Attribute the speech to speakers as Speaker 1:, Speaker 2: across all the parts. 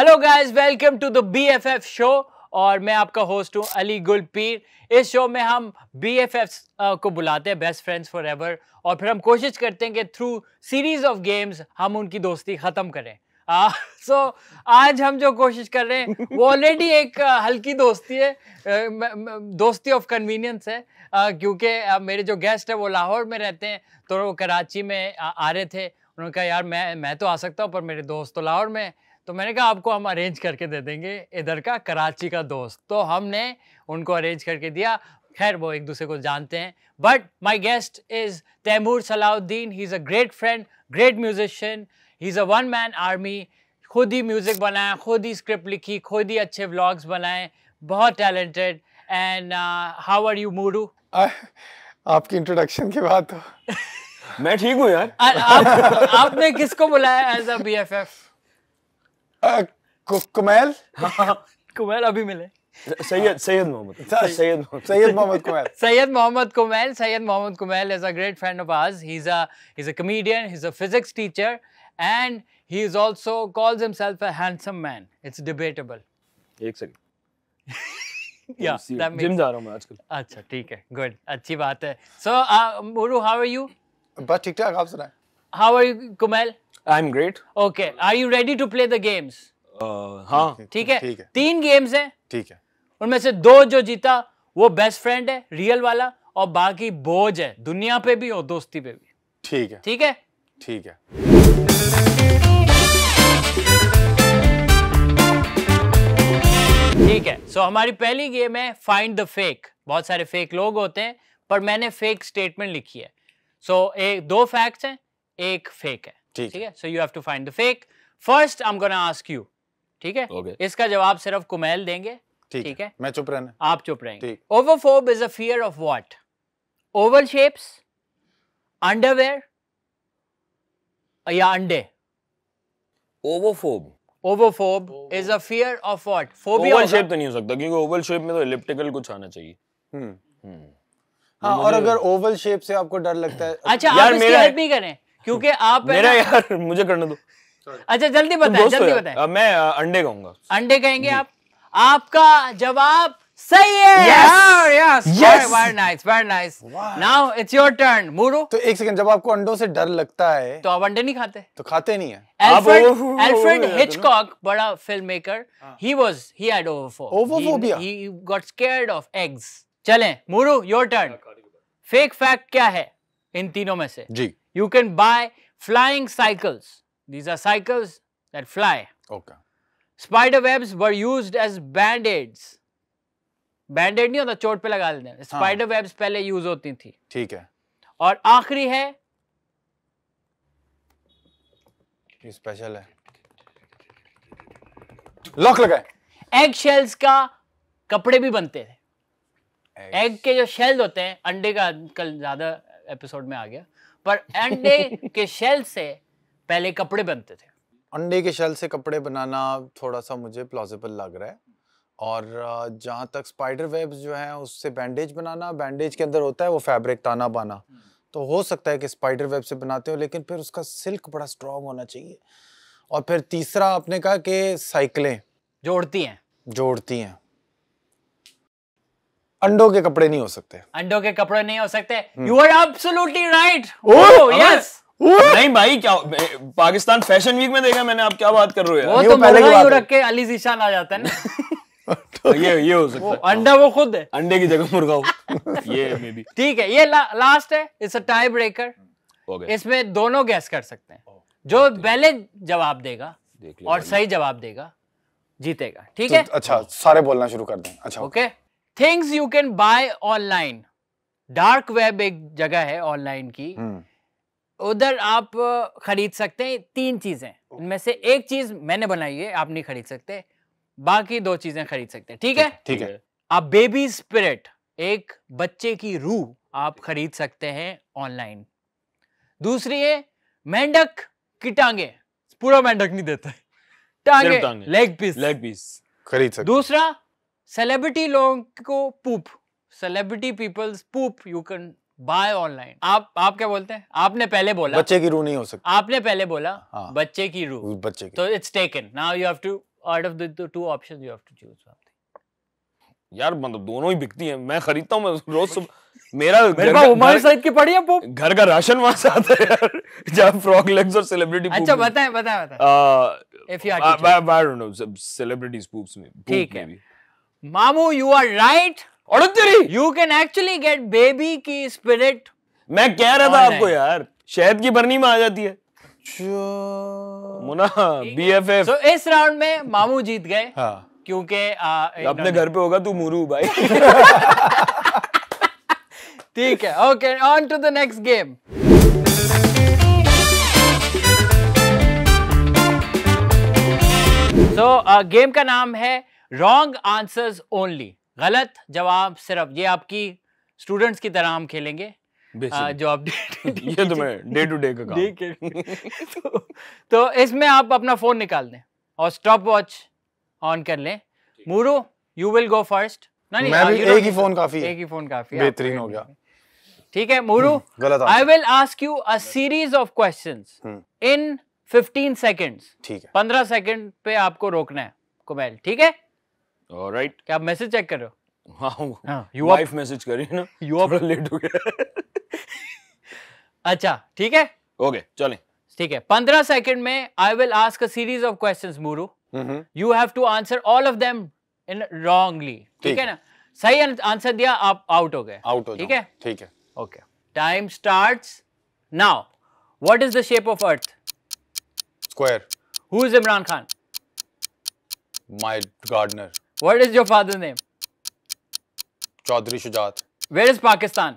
Speaker 1: Hello guys welcome to the BFF show और मैं आपका होस्ट हूं अली गुल पीर इस शो में हम बी एफ एफ को बुलाते हैं बेस्ट फ्रेंड्स फॉर एवर और फिर हम कोशिश करते हैं कि थ्रू सीरीज ऑफ गेम्स हम उनकी दोस्ती ख़त्म करें सो uh, so, आज हम जो कोशिश कर रहे हैं वो ऑलरेडी एक uh, हल्की दोस्ती है uh, दोस्ती ऑफ कन्वीनियंस है क्योंकि मेरे जो गेस्ट है वो लाहौर में रहते हैं तो वो कराची में आ, आ रहे थे उन्होंने कहा यार मैं मैं तो आ सकता हूँ पर मेरे दोस्त तो लाहौर में तो मैंने कहा आपको हम अरेंज करके दे देंगे इधर का कराची का दोस्त तो हमने उनको अरेंज करके दिया खैर वो एक दूसरे को जानते हैं but my guest is Taimur Salahuddin he is a great friend great musician he is a one man army खुद ही म्यूज़िक बनाया खुद ही स्क्रिप्ट लिखी खुद ही अच्छे व्लॉग्स बनाए बहुत talented and how are you मूडू
Speaker 2: आपकी इंट्रोडक्शन के बाद
Speaker 1: तो
Speaker 3: मैं ठीक हूँ यार
Speaker 1: आ, आ, आपने किसको बुलाया as a B F F कु, कुमैल अभी मिले
Speaker 3: Syed Syed Mohammad Syed Syed Mohammad Kumail
Speaker 1: Syed Mohammad Kumail Syed Mohammad Kumail is a great friend of आज he is a is a comedian he is a physics teacher and he is also calls himself a handsome man it's debatable एक second या gym जा रहा हूं मैं आजकल अच्छा ठीक है गुड अच्छी बात है सो मुरू हाउ आर यू बस ठीक ठाक आप सुनाएं How are you, Kumail? I'm great. Okay. Are you ready to play the games? Uh, हाँ. ठीक है? ठीक है. तीन games हैं. ठीक है. उनमें से दो जो जीता वो बेस्ट फ्रेंड है रियल वाला और बाकी बोझ है दुनिया पे भी और दोस्ती पे भी ठीक है ठीक है ठीक है ठीक है सो so, हमारी पहली गेम है फाइंड द फेक बहुत सारे फेक लोग होते हैं पर मैंने फेक स्टेटमेंट लिखी है सो so, एक दो फैक्ट्स हैं एक फेक है ठीक है so you have to find the fake first I am gonna ask you ठीक है okay. इसका जवाब सिर्फ कुमेल देंगे ठीक, ठीक है।, है मैं चुप रहना आप चुप रहेंगे ovophobe is a fear of what oval shapes underwear या अंडे ovophobe ovophobe is a fear of what phobia oval shape
Speaker 3: तो नहीं हो सकता क्योंकि ओवल शेप में तो एलिप्टिकल कुछ आना चाहिए हम्म हम्म
Speaker 1: हाँ और अगर ओवल शेप से आपको डर
Speaker 3: लगता है अच्छा यार आप इसकी हेल्प भी
Speaker 1: करें क्योंकि आप मेरा यार मुझे करने दो अच्छा जल्दी बताएं जल्दी बताएं
Speaker 3: मैं अंडे कहूंगा
Speaker 1: अंडे कहेंगे आप आपका जवाब सही है yes! Yes Yes! Very nice, very nice. Wow. Now it's your turn.
Speaker 2: तो एक सेकंड जब आपको अंडों से डर लगता है तो आप अंडे नहीं खाते तो खाते नहीं है एल्फ्रेड एल्फ्रेड
Speaker 1: हिचकॉक बड़ा film maker he was he had ओवरफोर ovophobia he got scared of eggs चलें Muru your turn fake fact क्या है इन तीनों में से जी You can buy flying cycles. These are cycles that fly. Okay. Spider webs were used as band-aids. बैंडेड नहीं होता चोट पे लगा देते हैं स्पाइडर हाँ। वेब्स पहले यूज होती थी ठीक है और आखिरी है स्पेशल है लॉक लगाए एग शेल्स का कपड़े भी बनते थे एग, एग के जो शेल्स होते हैं अंडे का कल ज्यादा एपिसोड में आ गया पर अंडे के शेल से पहले कपड़े बनते थे अंडे
Speaker 2: के शेल से कपड़े बनाना थोड़ा सा मुझे प्लॉजिबल लग रहा है और जहाँ तक स्पाइडर वेब्स जो हैं उससे बैंडेज बनाना बैंडेज के अंदर होता है वो फैब्रिक ताना बाना हम्म। तो हो सकता है कि स्पाइडर वेब से बनाते हो लेकिन फिर उसका सिल्क बड़ा स्ट्रॉन्ग होना चाहिए और फिर तीसरा आपने कहा कि साइकिलें जोड़ती हैं जोड़ती हैं
Speaker 3: अंडों के कपड़े नहीं हो सकते
Speaker 1: अंडों के कपड़े नहीं हो सकते you are absolutely right oh yes
Speaker 3: नहीं भाई क्या पाकिस्तान फैशन वीक में देखा मैंने आप क्या बात कर रहे हो वो तो पहले की रख
Speaker 1: के अली जीशान आ जाता है ना
Speaker 3: तो ये ये हो सकता है
Speaker 1: अंडा वो खुद
Speaker 3: है अंडे की जगह मुर्गा
Speaker 1: हो ये मे बी ठीक है ये ला, लास्ट है इट्स अ टाई ब्रेकर इसमें दोनों गैस कर सकते हैं जो पहले जवाब देगा और सही जवाब देगा जीतेगा ठीक तो है अच्छा सारे
Speaker 2: बोलना शुरू कर दें अच्छा okay
Speaker 1: things you can buy online dark web एक जगह है ऑनलाइन की हम्म। उधर आप खरीद सकते हैं तीन चीजें इनमें से एक चीज मैंने बनाई है आप नहीं खरीद सकते बाकी दो चीजें खरीद सकते हैं ठीक है ठीक है आप बेबी स्पिरिट एक बच्चे की रूह आप खरीद सकते हैं ऑनलाइन दूसरी है मेंढक की टांगे पूरा मेंढक नहीं देता टांगे, लेग पीस लेग पीस खरीद सकते दूसरा सेलिब्रिटी लोगों को poop celebrity peoples poop you can buy online आप आप क्या बोलते हैं आपने पहले बोला बच्चे की रू नहीं हो सकती आपने पहले बोला हाँ, बच्चे की रू बच्चे की तो it's taken now you have to out of the two options you have to choose
Speaker 3: यार मतलब दोनों ही बिकती हैं मैं खरीदता हूँ मैं रोज सुबह मेरा मेरे पास उमर
Speaker 1: साइड की पड़ी है पूप घर
Speaker 3: का राशन वहां से आता है यार जहाँ फ्रॉग लेग्स और सेलिब्रिटी अच्छा बताएं बताएं बताएं
Speaker 1: if you are I
Speaker 3: don't know celebrities poops
Speaker 1: में ठीक है मामू यू आर राइट और you can actually get baby की स्पिरिट मैं कह रहा था आपको
Speaker 3: यार शहद की बर्नी में आ जाती है अच्छा। मुना बीएफएफ
Speaker 1: एफ so, इस राउंड में मामू जीत गए हाँ. क्योंकि अपने घर
Speaker 3: पे होगा तू मुरू भाई
Speaker 1: ठीक है okay on to the next game so game का नाम है रॉन्ग आंसर्स ओनली गलत जवाब सिर्फ ये आपकी स्टूडेंट्स की तरह हम खेलेंगे जो आप
Speaker 3: ये तो मैं डे टू डे का
Speaker 1: काम तो, तो इसमें आप अपना फ़ोन निकाल दें और स्टॉप वॉच ऑन कर लें Muru you will go first नहीं मैं हाँ, भी एक ही फ़ोन काफ़ी एक ही फ़ोन काफ़ी बेहतरीन हो गया ठीक है मूरू हम्म, गलत I will ask you a series of questions in 15 seconds ठीक है 15 सेकंड पे आपको रोकना है कुमेल ठीक है ऑलराइट right. क्या आप मैसेज चेक कर रहे
Speaker 3: हो हाँ यू वाइफ मैसेज करी ना यू आप लेट हो गया
Speaker 1: अच्छा ठीक है ओके okay, चलें ठीक है पंद्रह सेकंड में I will ask a series of questions Muru you have to answer all of them in wrongly ठीक है ना सही आंसर दिया आप आउट हो गए आउट हो ठीक है ठीक है okay time starts now what is the shape of earth square who is Imran Khan my gardener What is your father's name?
Speaker 2: Chaudhary Shujat.
Speaker 1: Where is Pakistan?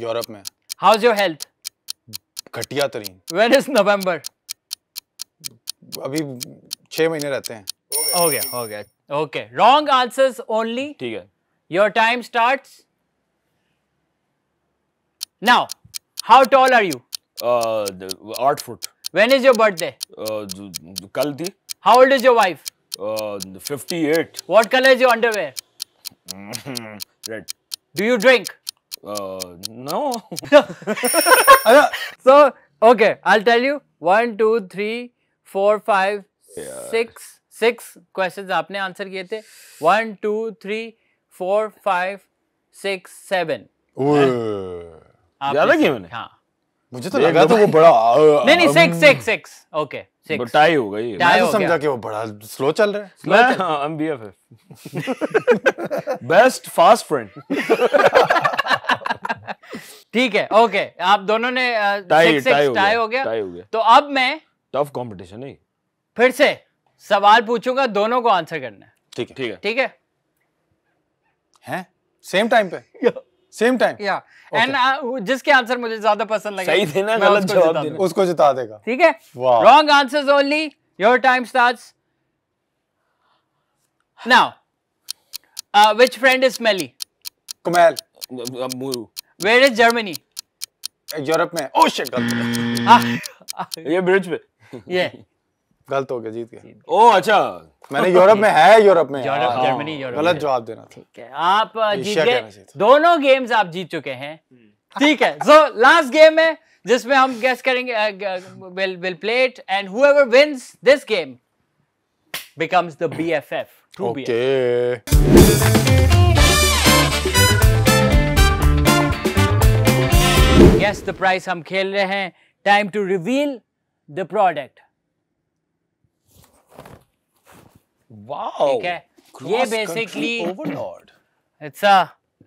Speaker 1: Europe में. How's your health? घटिया तरीन. When is November? अभी छह महीने रहते हैं. हो गया हो गया. Okay. Wrong answers only. ठीक है. Your time starts now. How tall are you? Uh, the, 8 foot. When is your birthday? Uh, कल थी. How old is your wife? 58. What color is your underwear? Red. Do you drink? Uh, no. so, okay, I'll tell you. One, two, three, four, five, yeah. six, six questions you answered. किए थे. One, two, three, four, five, six, seven. ज़्यादा किए मैंने. हाँ.
Speaker 3: मुझे तो लगा तो वो बड़ा नहीं नहीं six six
Speaker 1: six okay
Speaker 3: tie हो गई मैं तो समझा कि वो बड़ा स्लो चल रहा है मैं
Speaker 1: I am BFF
Speaker 3: best fast friend
Speaker 1: ठीक है ओके आप दोनों ने टाई टाई हो गया टाई हो गया तो अब मैं
Speaker 3: टफ कंपटीशन है
Speaker 1: फिर से सवाल पूछूंगा दोनों को आंसर करना है ठीक है ठीक है ठीक है हैं सेम टाइम पे सेम टाइम या एंड जिसके आंसर मुझे ज्यादा पसंद लगे सही देना गलत जवाब देना उसको जिता देगा ठीक है wrong answers only your time starts now which friend is smelly Kumail Muru where is Germany Europe में ओ oh, शिट गलत ah. ये ब्रिज पे ये
Speaker 2: गलत हो गया जीत गया ओ oh, अच्छा मैंने यूरोप में है यूरोप में हाँ। जर्मनी गलत जवाब देना
Speaker 1: ठीक है आप जीत गए दोनों गेम्स आप जीत चुके हैं ठीक है सो लास्ट गेम है जिसमें हम गेस करेंगे will will play it and whoever wins this game becomes the BFF True okay. BFF. Guess the price हम खेल रहे हैं. Time to reveal the product ठीक है ये basically overlord it's a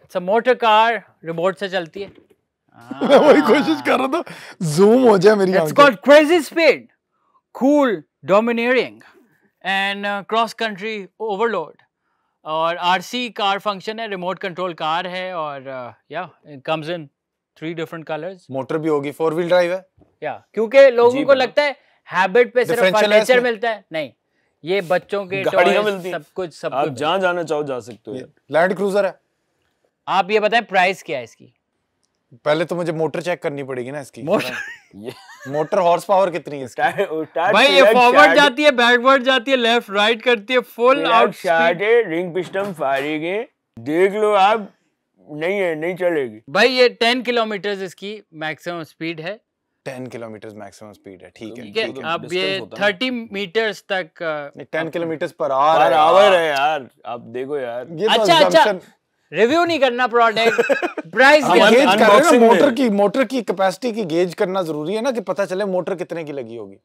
Speaker 1: it's a motor car remote से चलती है मैं वही कोशिश कर रहा था जूम हो जाए मेरी it's called crazy speed cool dominating and cross country overload और आरसी कार फंक्शन है रिमोट कंट्रोल कार है और या comes in three different colours
Speaker 3: motor भी होगी फोर व्हील ड्राइव है
Speaker 1: या क्योंकि लोगों को लगता है हैबिट पे सिर्फ फर्नीचर मिलता है नहीं ये बच्चों के मिलती सब कुछ सब आप जहाँ
Speaker 3: जाना चाहो जा सकते हो
Speaker 1: लैंड क्रूजर है आप ये बताएं प्राइस क्या है इसकी पहले तो मुझे मोटर चेक
Speaker 2: करनी पड़ेगी ना इसकी मोटर मोटर हॉर्स पावर कितनी है टार, भाई ये फॉरवर्ड जाती
Speaker 1: है बैकवर्ड जाती है लेफ्ट राइट करती है फुल आउट शॉट है रिंग पिस्टन है देख लो आप नहीं है नहीं चलेगी भाई ये टेन किलोमीटर इसकी मैक्सिमम स्पीड है टेन किलोमीटर मैक्सिमम स्पीड है ठीक है अब ये थर्टी
Speaker 2: मीटर
Speaker 1: तक ten uh, kilometre per hour है यार आप देखो यार तो अच्छा अच्छा रिव्यू नहीं करना प्रोडक्ट प्राइस गेज कर रहे हैं मोटर
Speaker 2: की मोटर की कैपेसिटी की गेज करना जरूरी है ना कि पता चले मोटर कितने की लगी होगी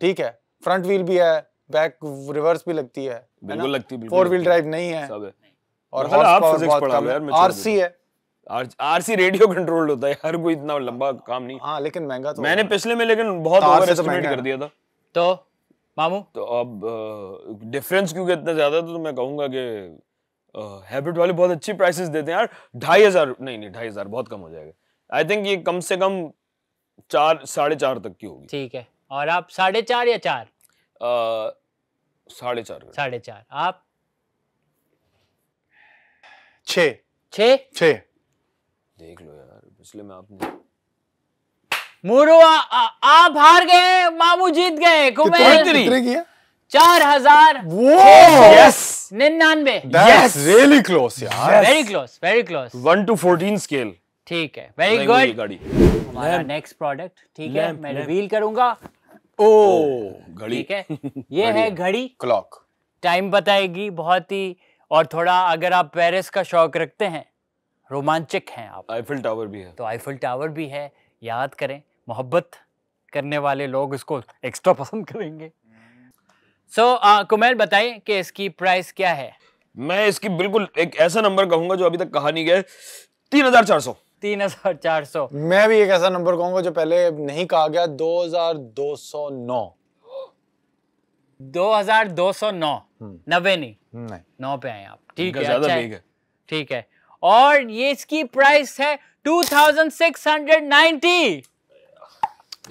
Speaker 2: ठीक है फ्रंट व्हील भी है बैक रिवर्स भी लगती है बिल्कुल
Speaker 3: लगती है फोर व्हील ड्राइव
Speaker 2: नहीं है और हॉर्स मतलब पावर बहुत कम है आरसी
Speaker 3: है आरसी रेडियो कंट्रोल्ड होता है हर कोई इतना लंबा काम नहीं हाँ लेकिन महंगा तो मैंने पिछले में लेकिन बहुत ओवर एस्टिमेट तो कर दिया था तो मामू तो अब डिफरेंस क्योंकि इतना ज्यादा तो मैं कहूंगा कि हैबिट वाले बहुत अच्छी प्राइसेस देते हैं यार ढाई हजार नहीं नहीं ढाई हजार बहुत कम हो जाएगा आई थिंक ये कम से कम चार साढ़े चार तक की होगी ठीक है
Speaker 1: और आप साढ़े चार या चार साढ़े चार साढ़े चार आप छ छ छ देख लो यार पिछले में आपने मुरुआ आप हार गए मामू जीत गए कुमेर चार हजार यस निन्यानवे यस रियली
Speaker 2: क्लोज
Speaker 3: यार very close very close one to fourteen scale ठीक है वेरी गुड गाड़ी हमारा नेक्स्ट प्रोडक्ट ठीक है मैं रिवील
Speaker 1: करूंगा ओ oh, oh, घड़ी ठीक है ये है घड़ी क्लॉक टाइम बताएगी बहुत ही और थोड़ा अगर आप पेरिस का शौक रखते हैं रोमांचक हैं आप आईफिल टावर भी है तो आईफिल टावर भी है याद करें मोहब्बत करने वाले लोग इसको एक्स्ट्रा पसंद करेंगे सो so, uh, कुमेल बताइए कि इसकी प्राइस क्या है मैं इसकी बिल्कुल एक
Speaker 3: ऐसा नंबर कहूंगा जो अभी तक कहा नहीं गया तीन हजार चार सौ
Speaker 1: तीन हजार चार सौ मैं भी एक
Speaker 2: ऐसा नंबर कहूंगा जो पहले नहीं कहा गया दो हजार दो सौ
Speaker 3: नौ
Speaker 1: दो हजार दो सौ नौ हम्म। नब्बे नहीं नौ पे आए आप ठीक अच्छा है ठीक है और ये इसकी प्राइस है 2690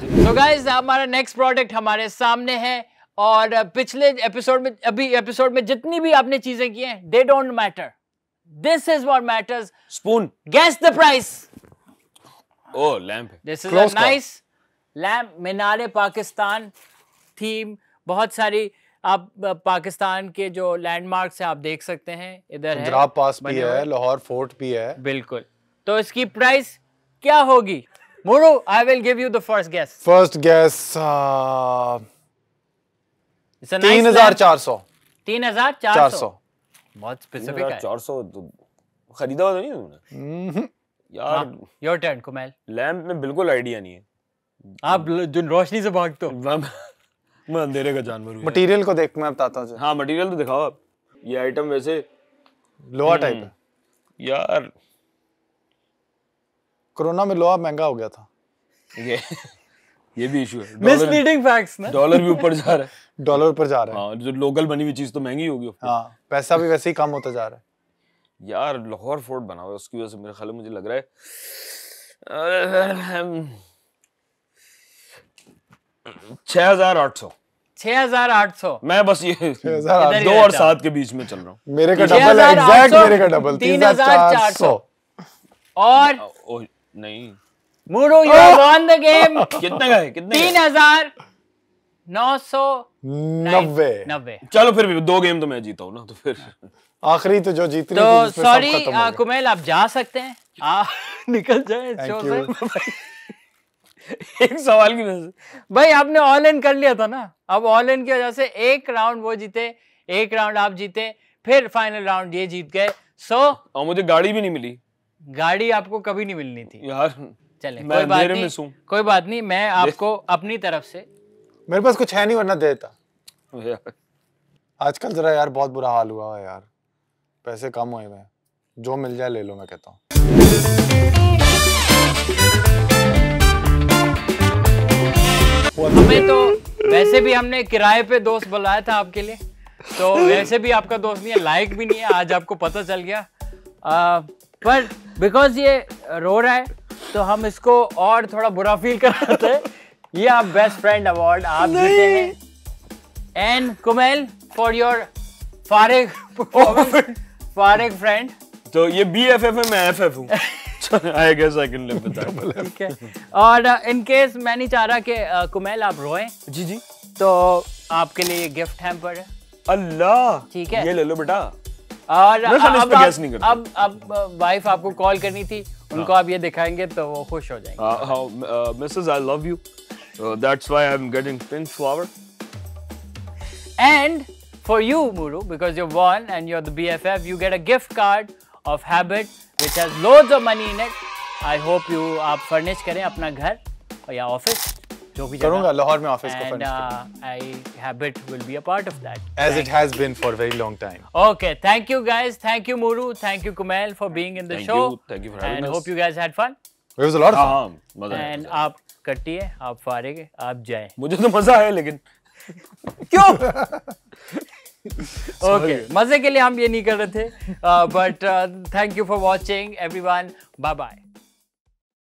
Speaker 1: तो गाइज हमारा नेक्स्ट प्रोडक्ट हमारे सामने है और पिछले एपिसोड में अभी एपिसोड में जितनी भी आपने चीजें की हैं they don't matter this is what matters spoon guess the price oh lamp this is nice lamp Minare Pakistan theme बहुत सारी आप पाकिस्तान के जो लैंडमार्क है आप देख सकते हैं इधर है पास
Speaker 2: भी है लाहौर फोर्ट भी है बिल्कुल
Speaker 1: तो इसकी प्राइस क्या होगी मोरो I will give you the first guess
Speaker 2: first guess
Speaker 1: तीन हजार चार सौ तीन हजार चार सौ
Speaker 3: बहुत स्पेसिफिक है चार सौ तो खरीदा हुआ तो नहीं तुमने हम्म। यार योर टर्न कुमैल लैंप में बिल्कुल आइडिया नहीं है आप जो रोशनी से भागते हो मैं अंधेरे का जानवर हूँ मटेरियल को देख मैं बताता हूँ हाँ मटेरियल तो दिखाओ आप ये आइटम वैसे लोहा टाइप हम्म। है यार
Speaker 2: कोरोना में लोहा महंगा हो गया था ये ये भी इशू है मिसलीडिंग
Speaker 1: फैक्ट्स ना डॉलर भी ऊपर जा रहा है
Speaker 2: डॉलर पर जा रहा है हाँ जो लोकल बनी हुई चीज तो महंगी होगी हाँ पैसा भी वैसे ही कम होता जा रहा है
Speaker 3: यार लाहौर फोर्ट बना हुआ है उसकी वजह से मेरे ख्याल में मुझे लग रहा है छः हजार आठ सौ 6800 मैं बस ये दो और सात के बीच में चल रहा हूँ मेरे का डबल एग्जैक्ट मेरे का डबल 3400 और नहीं
Speaker 1: Muru you won the game कितने का है कितने तीन हजार नौ सौ
Speaker 3: नब्बे नब्बे चलो फिर भी दो गेम तो मैं जीता हूँ ना तो फिर आखिरी तो जो जीत रही तो सॉरी
Speaker 1: कुमेल आप जा सकते हैं आ, निकल जाए एक सवाल की वजह से भाई आपने ऑल इन कर लिया था ना अब ऑल इन की वजह से एक राउंड वो जीते एक राउंड आप जीते फिर फाइनल राउंड ये जीत गए सो और मुझे गाड़ी भी नहीं मिली गाड़ी आपको कभी नहीं मिलनी थी यार चले कोई बात नहीं कोई बात नहीं मैं आपको अपनी तरफ से
Speaker 2: मेरे पास कुछ है नहीं वरना देता आजकल जरा यार बहुत बुरा हाल हुआ है यार पैसे कम हुए हैं जो मिल जाए ले लो मैं कहता हूँ
Speaker 1: हमें तो वैसे भी हमने किराए पे दोस्त बुलाया था आपके लिए तो वैसे भी आपका दोस्त नहीं है लाइक भी नहीं है आज आपको पता चल गया आ, पर बिकॉज ये रो रहा है तो हम इसको और थोड़ा बुरा फील कराते हैं ये आप बेस्ट फ्रेंड अवार्ड आप जीते हैं एंड कुमेल फॉर योर फारिग फारिग फ्रेंड
Speaker 3: तो ये बी एफ एफ है मैं एफ एफ हूँ I guess I can live with that ठीक है
Speaker 1: और इन केस मैं नहीं चाह रहा कि uh, कुमेल आप रोएं जी जी तो आपके लिए ये गिफ्ट है पर अल्लाह ठीक है ये ले लो बेटा और अब अब अब uh, वाइफ आपको कॉल करनी थी उनको हाँ। आप ये दिखाएंगे तो वो खुश हो जाएंगे
Speaker 3: how misses I love you that's why I am getting pink flower
Speaker 1: and for for you, Muru, because you've won and you're the BFF, you get a gift card of Habitt which has load of money in it I hope you आप furnish करें अपना घर या office जो भी करूंगा लाहौर में office को furnish I Habitt will be a part of that
Speaker 2: as it has been for very long time
Speaker 1: okay thank you guys thank you Muru thank you Kumail for being in the show thank you thank you for having and hope you guys had fun it was a lot of fun and आप कटिए आप फारेगे आप जाए मुझे तो
Speaker 3: मजा आया लेकिन
Speaker 1: क्यों ओके मजे के लिए हम ये नहीं कर रहे थे but thank you for watching everyone bye bye